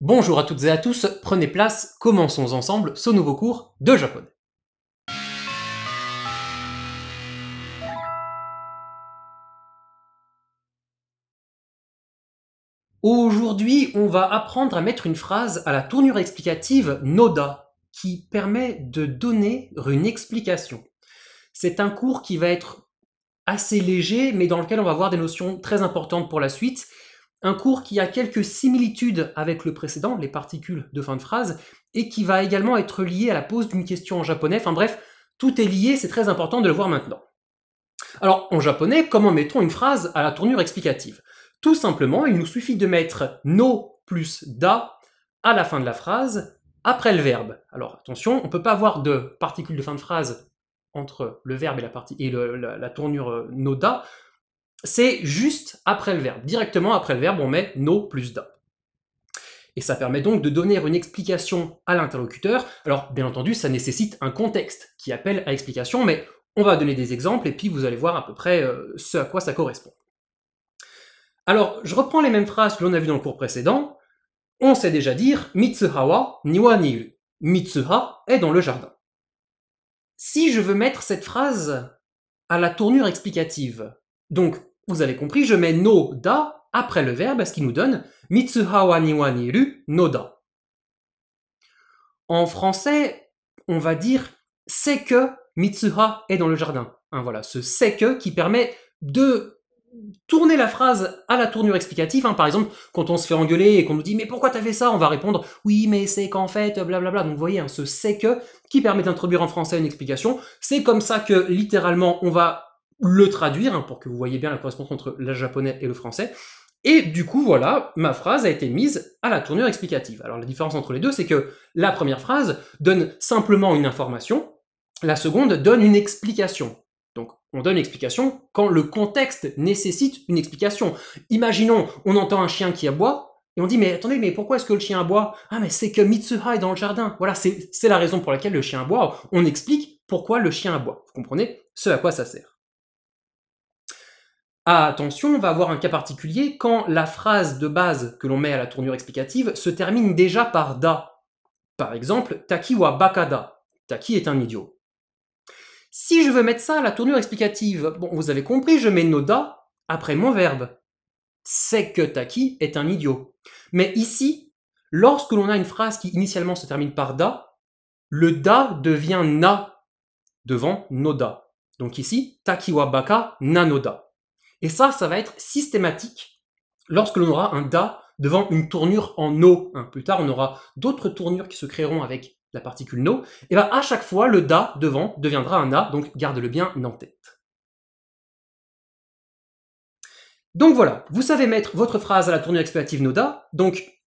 Bonjour à toutes et à tous, prenez place, commençons ensemble ce nouveau cours de japonais. Aujourd'hui, on va apprendre à mettre une phrase à la tournure explicative Noda, qui permet de donner une explication. C'est un cours qui va être assez léger, mais dans lequel on va voir des notions très importantes pour la suite un cours qui a quelques similitudes avec le précédent, les particules de fin de phrase, et qui va également être lié à la pose d'une question en japonais. Enfin bref, tout est lié, c'est très important de le voir maintenant. Alors, en japonais, comment mettons une phrase à la tournure explicative Tout simplement, il nous suffit de mettre no plus da à la fin de la phrase, après le verbe. Alors, attention, on ne peut pas avoir de particules de fin de phrase entre le verbe et la, partie, et tournure euh, no da, c'est juste après le verbe. Directement après le verbe, on met no plus da. Et ça permet donc de donner une explication à l'interlocuteur. Alors, bien entendu, ça nécessite un contexte qui appelle à explication, mais on va donner des exemples et puis vous allez voir à peu près euh, ce à quoi ça correspond. Alors, je reprends les mêmes phrases que l'on a vues dans le cours précédent. On sait déjà dire ni wa niwa ni Mitsuha est dans le jardin. Si je veux mettre cette phrase à la tournure explicative, donc vous avez compris, je mets no da après le verbe, ce qui nous donne Mitsuhawa niwa niru no da. En français, on va dire c'est que Mitsuha est dans le jardin. Hein, voilà, ce c'est que qui permet de tourner la phrase à la tournure explicative. Hein, par exemple, quand on se fait engueuler et qu'on nous dit mais pourquoi t'as fait ça, on va répondre oui mais c'est qu'en fait blablabla. Donc vous voyez, hein, ce c'est que qui permet d'introduire en français une explication. C'est comme ça que littéralement on va le traduire hein, pour que vous voyez bien la correspondance entre le japonais et le français. Et du coup, voilà, ma phrase a été mise à la tournure explicative. Alors la différence entre les deux, c'est que la première phrase donne simplement une information, la seconde donne une explication. Donc on donne l'explication quand le contexte nécessite une explication. Imaginons, on entend un chien qui aboie, et on dit, mais attendez, mais pourquoi est-ce que le chien aboie Ah, mais c'est que Mitsuhai est dans le jardin. Voilà, c'est la raison pour laquelle le chien aboie. On explique pourquoi le chien aboie. Vous comprenez ce à quoi ça sert attention, on va avoir un cas particulier quand la phrase de base que l'on met à la tournure explicative se termine déjà par da. Par exemple, Taki wa da. Taki est un idiot. Si je veux mettre ça à la tournure explicative, bon, vous avez compris, je mets no da après mon verbe. C'est que Taki est un idiot. Mais ici, lorsque l'on a une phrase qui initialement se termine par da, le da devient na devant noda. Donc ici, Taki wa baka na noda. Et ça, ça va être systématique lorsque l'on aura un da devant une tournure en no. Plus tard, on aura d'autres tournures qui se créeront avec la particule no. Et bien à chaque fois, le da devant deviendra un a, donc garde-le bien en tête. Donc voilà, vous savez mettre votre phrase à la tournure expérative « no da. Donc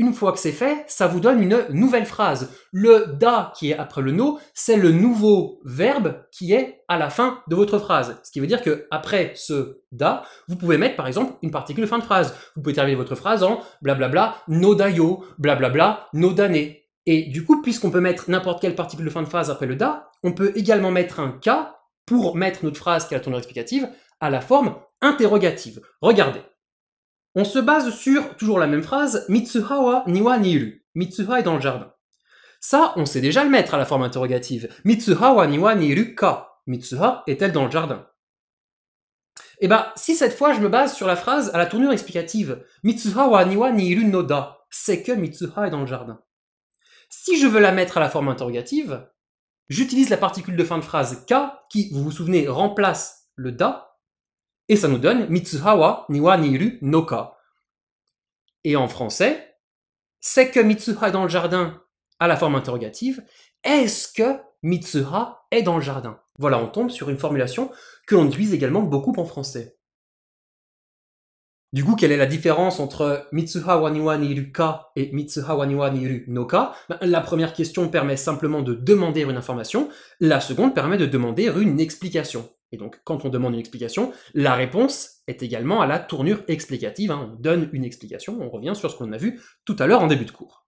une fois que c'est fait, ça vous donne une nouvelle phrase. Le da qui est après le no, c'est le nouveau verbe qui est à la fin de votre phrase. Ce qui veut dire que après ce da, vous pouvez mettre par exemple une particule fin de phrase. Vous pouvez terminer votre phrase en blablabla no da yo, blablabla no dané ». Et du coup, puisqu'on peut mettre n'importe quelle particule de fin de phrase après le da, on peut également mettre un k pour mettre notre phrase qui a la tournure explicative à la forme interrogative. Regardez. On se base sur, toujours la même phrase, Mitsuhawa niwa niiru. Mitsuha est dans le jardin. Ça, on sait déjà le mettre à la forme interrogative. Mitsuhawa niwa niiru ka. Mitsuha est-elle dans le jardin Eh bah, si cette fois je me base sur la phrase à la tournure explicative, Mitsuhawa wa niwa no da »,« c'est que Mitsuha est dans le jardin. Si je veux la mettre à la forme interrogative, j'utilise la particule de fin de phrase ka, qui, vous vous souvenez, remplace le da et ça nous donne Mitsuhawa niwa no noka. Et en français, c'est que Mitsuha est dans le jardin à la forme interrogative. Est-ce que Mitsuha est dans le jardin Voilà, on tombe sur une formulation que l'on utilise également beaucoup en français. Du coup, quelle est la différence entre Mitsuhawa niwa niru ka et Mitsuhawa niwa niru no ka ben, La première question permet simplement de demander une information, la seconde permet de demander une explication. Et donc, quand on demande une explication, la réponse est également à la tournure explicative. Hein. On donne une explication, on revient sur ce qu'on a vu tout à l'heure en début de cours.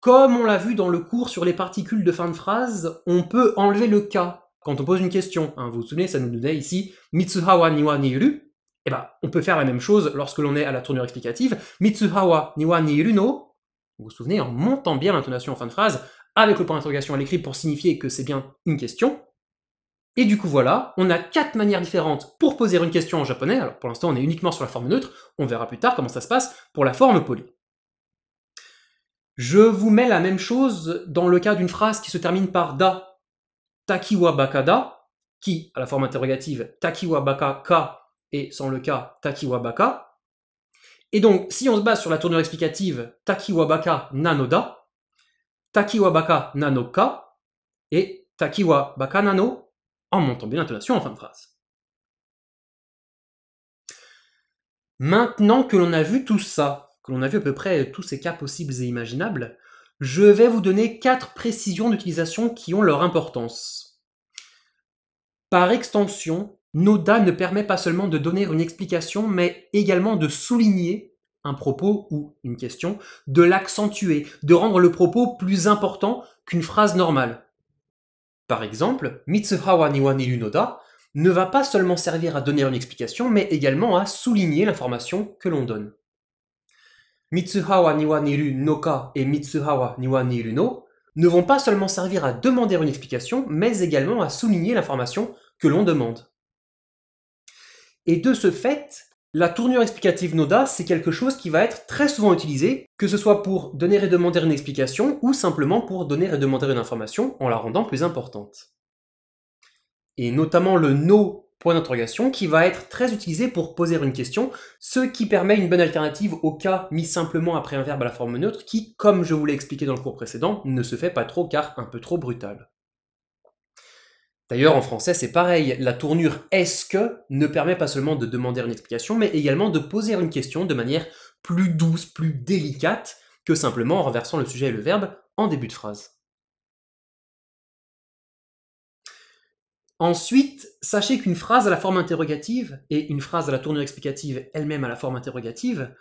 Comme on l'a vu dans le cours sur les particules de fin de phrase, on peut enlever le cas quand on pose une question. Hein. Vous vous souvenez, ça nous donnait ici Mitsuhawa niwa niiru. Eh ben, on peut faire la même chose lorsque l'on est à la tournure explicative. Mitsuhawa niwa niiru no. Vous vous souvenez, en montant bien l'intonation en fin de phrase, avec le point d'interrogation à l'écrit pour signifier que c'est bien une question. Et du coup, voilà, on a quatre manières différentes pour poser une question en japonais. Alors pour l'instant, on est uniquement sur la forme neutre. On verra plus tard comment ça se passe pour la forme polie. Je vous mets la même chose dans le cas d'une phrase qui se termine par da, takiwa da » qui, à la forme interrogative, takiwa baka ka, et sans le ka, takiwa baka. Et donc, si on se base sur la tournure explicative takiwa baka da, takiwa baka ka » et takiwa baka nano en montant bien l'intonation en fin de phrase. Maintenant que l'on a vu tout ça, que l'on a vu à peu près tous ces cas possibles et imaginables, je vais vous donner quatre précisions d'utilisation qui ont leur importance. Par extension, Noda ne permet pas seulement de donner une explication, mais également de souligner un propos ou une question, de l'accentuer, de rendre le propos plus important qu'une phrase normale. Par exemple, Mitsuhawa Niwa noda ne va pas seulement servir à donner une explication, mais également à souligner l'information que l'on donne. Mitsuhawa Niwa Niru no ka et Mitsuhawa Niwa Niru no ne vont pas seulement servir à demander une explication, mais également à souligner l'information que l'on demande. Et de ce fait, la tournure explicative Noda, c'est quelque chose qui va être très souvent utilisé, que ce soit pour donner et demander une explication ou simplement pour donner et demander une information en la rendant plus importante. Et notamment le no point d'interrogation qui va être très utilisé pour poser une question, ce qui permet une bonne alternative au cas mis simplement après un verbe à la forme neutre qui, comme je vous l'ai expliqué dans le cours précédent, ne se fait pas trop car un peu trop brutal. D'ailleurs, en français, c'est pareil. La tournure est-ce que ne permet pas seulement de demander une explication, mais également de poser une question de manière plus douce, plus délicate, que simplement en renversant le sujet et le verbe en début de phrase. Ensuite, sachez qu'une phrase à la forme interrogative et une phrase à la tournure explicative elle-même à la forme interrogative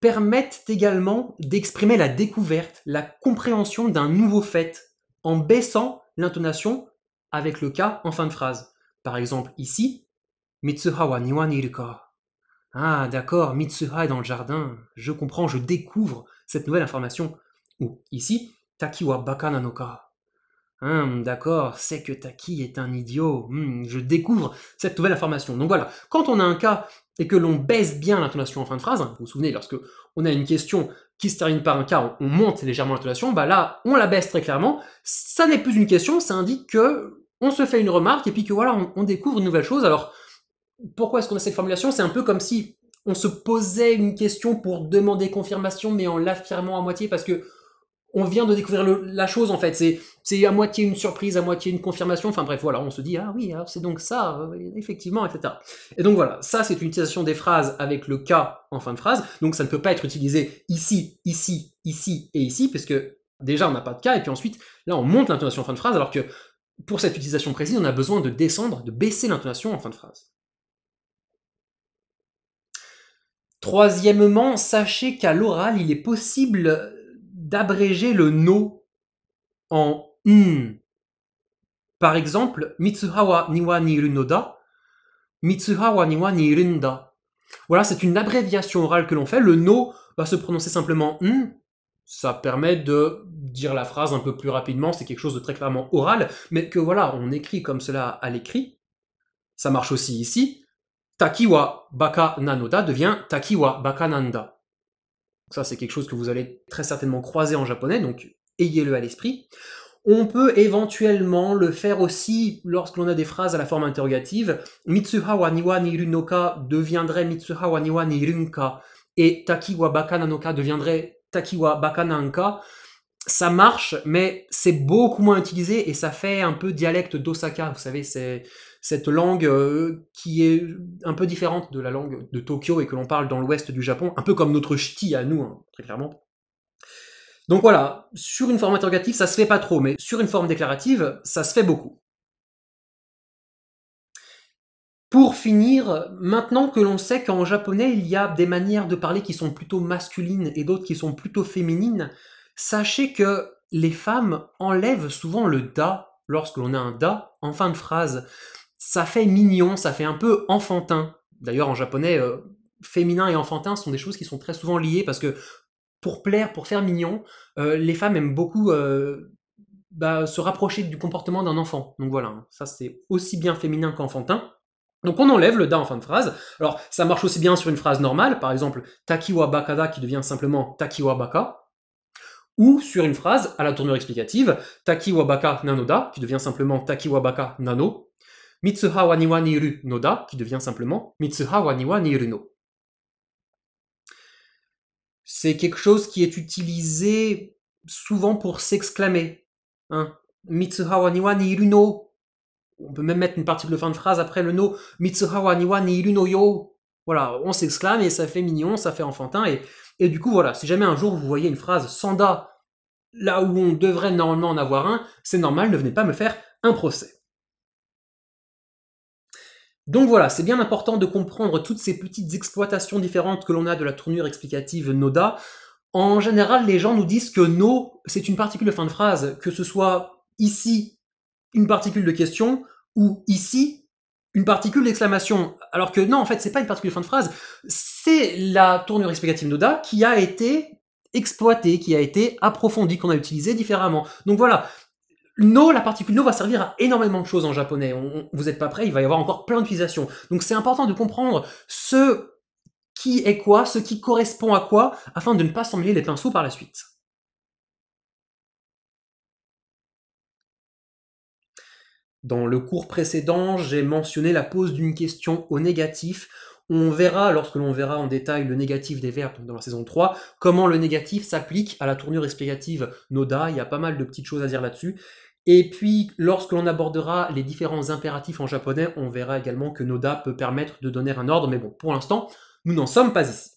permettent également d'exprimer la découverte, la compréhension d'un nouveau fait en baissant l'intonation avec le cas en fin de phrase. Par exemple, ici, Mitsuha wa niwa ni Ah, d'accord, Mitsuha est dans le jardin. Je comprends, je découvre cette nouvelle information. Ou ici, Taki wa baka hum, d'accord, c'est que Taki est un idiot. Hum, je découvre cette nouvelle information. Donc voilà, quand on a un cas et que l'on baisse bien l'intonation en fin de phrase, hein, vous vous souvenez, lorsque on a une question qui se termine par un cas, on, on monte légèrement l'intonation, bah là, on la baisse très clairement. Ça n'est plus une question, ça indique que on se fait une remarque et puis que voilà, on, découvre une nouvelle chose. Alors, pourquoi est-ce qu'on a cette formulation C'est un peu comme si on se posait une question pour demander confirmation, mais en l'affirmant à moitié parce que on vient de découvrir la chose en fait. C'est, à moitié une surprise, à moitié une confirmation. Enfin bref, voilà, on se dit ah oui, c'est donc ça, euh, effectivement, etc. Et donc voilà, ça c'est une utilisation des phrases avec le cas en fin de phrase. Donc ça ne peut pas être utilisé ici, ici, ici et ici, parce que déjà on n'a pas de cas. Et puis ensuite, là on monte l'intonation en fin de phrase, alors que pour cette utilisation précise, on a besoin de descendre, de baisser l'intonation en fin de phrase. Troisièmement, sachez qu'à l'oral, il est possible d'abréger le no en n. Par exemple, Mitsuhawa niwa ni Mitsuhawa niwa ni Voilà, c'est une abréviation orale que l'on fait. Le no va se prononcer simplement n. Ça permet de dire la phrase un peu plus rapidement, c'est quelque chose de très clairement oral, mais que voilà, on écrit comme cela à l'écrit. Ça marche aussi ici. Takiwa baka nanoda devient takiwa Baka nanda ». Ça, c'est quelque chose que vous allez très certainement croiser en japonais, donc ayez-le à l'esprit. On peut éventuellement le faire aussi lorsqu'on a des phrases à la forme interrogative. Mitsuhawa niwa nirunoka deviendrait Mitsuhawa niwa nirunka et Takiwa nanoka » deviendrait Takiwa nanka » ça marche, mais c'est beaucoup moins utilisé et ça fait un peu dialecte d'Osaka. Vous savez, c'est cette langue euh, qui est un peu différente de la langue de Tokyo et que l'on parle dans l'ouest du Japon, un peu comme notre ch'ti à nous, hein, très clairement. Donc voilà, sur une forme interrogative, ça se fait pas trop, mais sur une forme déclarative, ça se fait beaucoup. Pour finir, maintenant que l'on sait qu'en japonais, il y a des manières de parler qui sont plutôt masculines et d'autres qui sont plutôt féminines, Sachez que les femmes enlèvent souvent le da lorsque l'on a un da en fin de phrase. Ça fait mignon, ça fait un peu enfantin. D'ailleurs, en japonais, euh, féminin et enfantin sont des choses qui sont très souvent liées parce que pour plaire, pour faire mignon, euh, les femmes aiment beaucoup euh, bah, se rapprocher du comportement d'un enfant. Donc voilà, hein. ça c'est aussi bien féminin qu'enfantin. Donc on enlève le da en fin de phrase. Alors ça marche aussi bien sur une phrase normale, par exemple takiwa bakada qui devient simplement takiwa baka, ou sur une phrase à la tournure explicative, Taki wabaka nanoda, qui devient simplement Taki wabaka nano, Mitsuha waniwa noda, qui devient simplement Mitsuha waniwa niru C'est quelque chose qui est utilisé souvent pour s'exclamer. Hein. Mitsuha waniwa niru On peut même mettre une partie de fin de phrase après le no. Mitsuha waniwa niru no yo. Voilà, on s'exclame et ça fait mignon, ça fait enfantin et et du coup, voilà, si jamais un jour vous voyez une phrase sans "-da", là où on devrait normalement en avoir un, c'est normal, ne venez pas me faire un procès. Donc voilà, c'est bien important de comprendre toutes ces petites exploitations différentes que l'on a de la tournure explicative Noda. En général, les gens nous disent que No, c'est une particule de fin de phrase, que ce soit ici une particule de question ou ici une particule d'exclamation. Alors que non, en fait, ce n'est pas une particule de fin de phrase, c'est la tournure explicative d'Oda qui a été exploitée, qui a été approfondie, qu'on a utilisée différemment. Donc voilà, No, la particule No va servir à énormément de choses en japonais. vous n'êtes pas prêt, il va y avoir encore plein d'utilisations. Donc c'est important de comprendre ce qui est quoi, ce qui correspond à quoi, afin de ne pas s'emmêler les pinceaux par la suite. Dans le cours précédent, j'ai mentionné la pose d'une question au négatif. On verra, lorsque l'on verra en détail le négatif des verbes dans la saison 3, comment le négatif s'applique à la tournure explicative Noda. Il y a pas mal de petites choses à dire là-dessus. Et puis, lorsque l'on abordera les différents impératifs en japonais, on verra également que Noda peut permettre de donner un ordre, mais bon, pour l'instant, nous n'en sommes pas ici.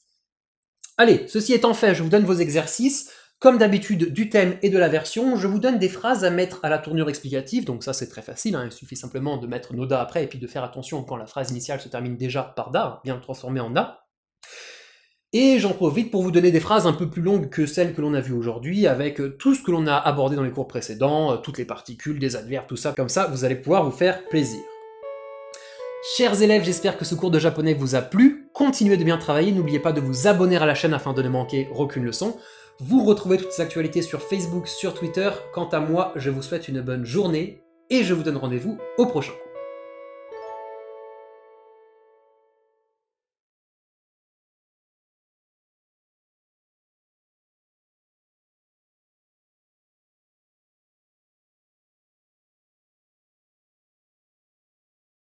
Allez, ceci étant fait, je vous donne vos exercices. Comme d'habitude du thème et de la version, je vous donne des phrases à mettre à la tournure explicative, donc ça c'est très facile, hein. il suffit simplement de mettre nos da après et puis de faire attention quand la phrase initiale se termine déjà par da, bien le transformer en a. Et j'en profite pour vous donner des phrases un peu plus longues que celles que l'on a vues aujourd'hui, avec euh, tout ce que l'on a abordé dans les cours précédents, euh, toutes les particules, des adverbes, tout ça, comme ça vous allez pouvoir vous faire plaisir. Chers élèves, j'espère que ce cours de japonais vous a plu, continuez de bien travailler, n'oubliez pas de vous abonner à la chaîne afin de ne manquer aucune leçon. Vous retrouvez toutes ces actualités sur Facebook, sur Twitter. Quant à moi, je vous souhaite une bonne journée et je vous donne rendez-vous au prochain.